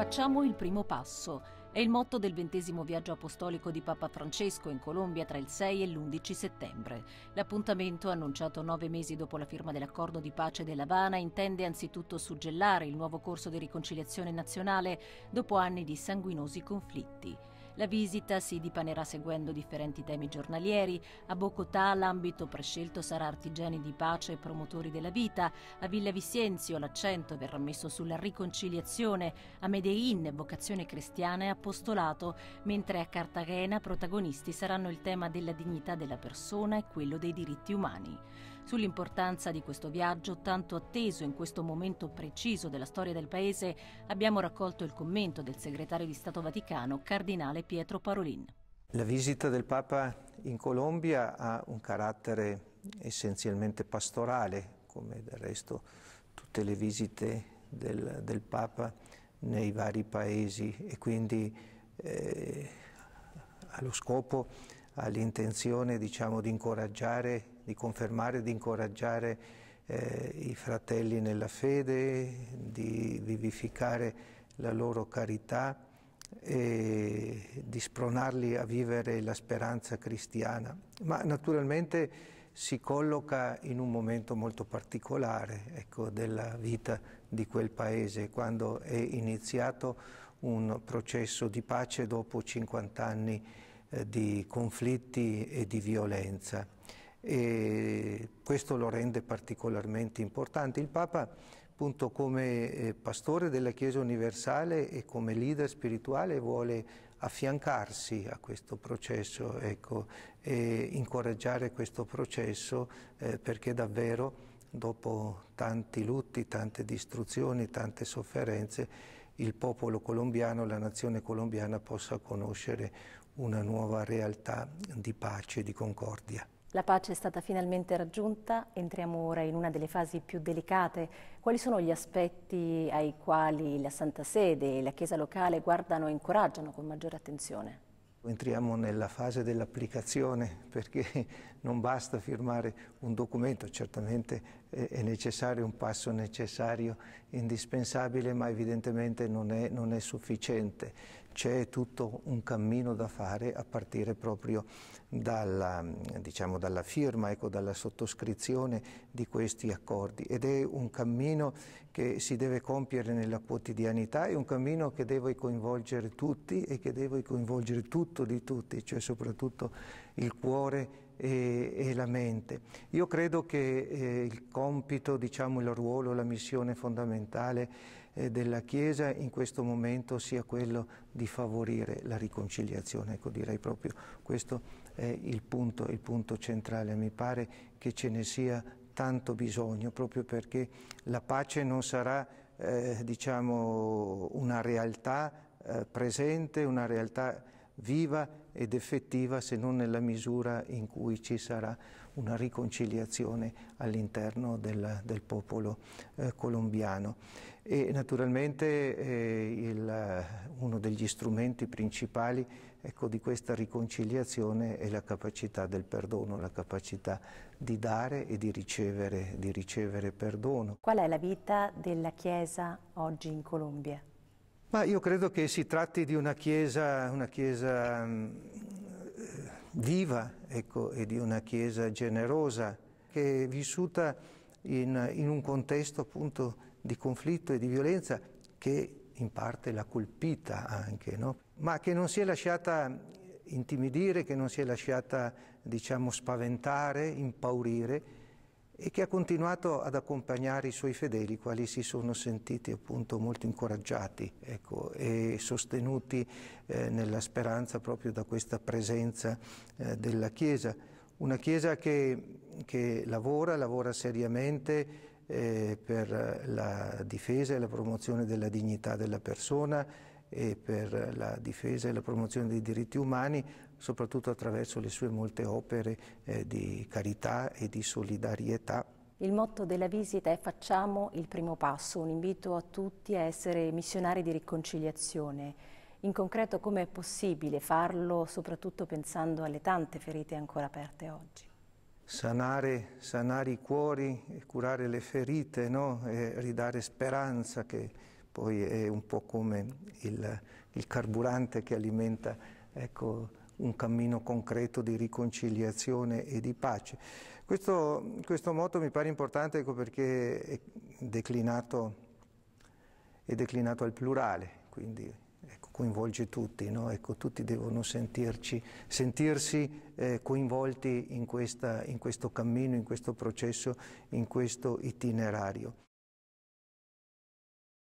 Facciamo il primo passo. È il motto del ventesimo viaggio apostolico di Papa Francesco in Colombia tra il 6 e l'11 settembre. L'appuntamento, annunciato nove mesi dopo la firma dell'accordo di pace dell'Havana, intende anzitutto suggellare il nuovo corso di riconciliazione nazionale dopo anni di sanguinosi conflitti. La visita si dipanerà seguendo differenti temi giornalieri. A Bogotà l'ambito prescelto sarà artigiani di pace e promotori della vita. A Villa Visenzio l'accento verrà messo sulla riconciliazione. A Medellin vocazione cristiana e apostolato, mentre a Cartagena protagonisti saranno il tema della dignità della persona e quello dei diritti umani. Sull'importanza di questo viaggio, tanto atteso in questo momento preciso della storia del Paese, abbiamo raccolto il commento del segretario di Stato Vaticano, Cardinale Pietro Parolin. La visita del Papa in Colombia ha un carattere essenzialmente pastorale, come del resto tutte le visite del, del Papa nei vari paesi e quindi eh, allo scopo, all'intenzione diciamo, di incoraggiare di confermare e di incoraggiare eh, i fratelli nella fede, di vivificare la loro carità e di spronarli a vivere la speranza cristiana. Ma naturalmente si colloca in un momento molto particolare ecco, della vita di quel paese, quando è iniziato un processo di pace dopo 50 anni eh, di conflitti e di violenza e questo lo rende particolarmente importante. Il Papa, appunto, come eh, pastore della Chiesa universale e come leader spirituale vuole affiancarsi a questo processo ecco, e incoraggiare questo processo eh, perché davvero dopo tanti lutti, tante distruzioni, tante sofferenze, il popolo colombiano, la nazione colombiana possa conoscere una nuova realtà di pace e di concordia. La pace è stata finalmente raggiunta, entriamo ora in una delle fasi più delicate. Quali sono gli aspetti ai quali la Santa Sede e la Chiesa locale guardano e incoraggiano con maggiore attenzione? Entriamo nella fase dell'applicazione perché non basta firmare un documento, certamente è necessario, un passo necessario, indispensabile, ma evidentemente non è, non è sufficiente. C'è tutto un cammino da fare a partire proprio dalla, diciamo, dalla firma, ecco, dalla sottoscrizione di questi accordi ed è un cammino che si deve compiere nella quotidianità, è un cammino che deve coinvolgere tutti e che deve coinvolgere tutto di tutti, cioè soprattutto il cuore e, e la mente. Io credo che eh, il compito, diciamo, il ruolo, la missione fondamentale eh, della Chiesa in questo momento sia quello di favorire la riconciliazione, ecco direi proprio questo è il punto, il punto centrale, mi pare che ce ne sia tanto bisogno proprio perché la pace non sarà eh, diciamo, una realtà eh, presente, una realtà viva ed effettiva se non nella misura in cui ci sarà una riconciliazione all'interno del, del, popolo eh, colombiano. E naturalmente eh, il, uno degli strumenti principali ecco, di questa riconciliazione è la capacità del perdono, la capacità di dare e di ricevere, di ricevere perdono. Qual è la vita della Chiesa oggi in Colombia? Ma io credo che si tratti di una chiesa, una chiesa mm, viva ecco, e di una chiesa generosa che è vissuta in, in un contesto appunto di conflitto e di violenza che in parte l'ha colpita anche, no? ma che non si è lasciata intimidire, che non si è lasciata diciamo spaventare, impaurire e che ha continuato ad accompagnare i suoi fedeli, quali si sono sentiti appunto molto incoraggiati ecco, e sostenuti eh, nella speranza proprio da questa presenza eh, della Chiesa. Una Chiesa che, che lavora, lavora seriamente eh, per la difesa e la promozione della dignità della persona e per la difesa e la promozione dei diritti umani, soprattutto attraverso le sue molte opere eh, di carità e di solidarietà. Il motto della visita è facciamo il primo passo, un invito a tutti a essere missionari di riconciliazione. In concreto come è possibile farlo, soprattutto pensando alle tante ferite ancora aperte oggi? Sanare, sanare i cuori, curare le ferite, no? ridare speranza, che poi è un po' come il, il carburante che alimenta ecco, un cammino concreto di riconciliazione e di pace. Questo, questo motto mi pare importante ecco perché è declinato, è declinato al plurale, quindi ecco, coinvolge tutti, no? ecco, tutti devono sentirci, sentirsi eh, coinvolti in, questa, in questo cammino, in questo processo, in questo itinerario.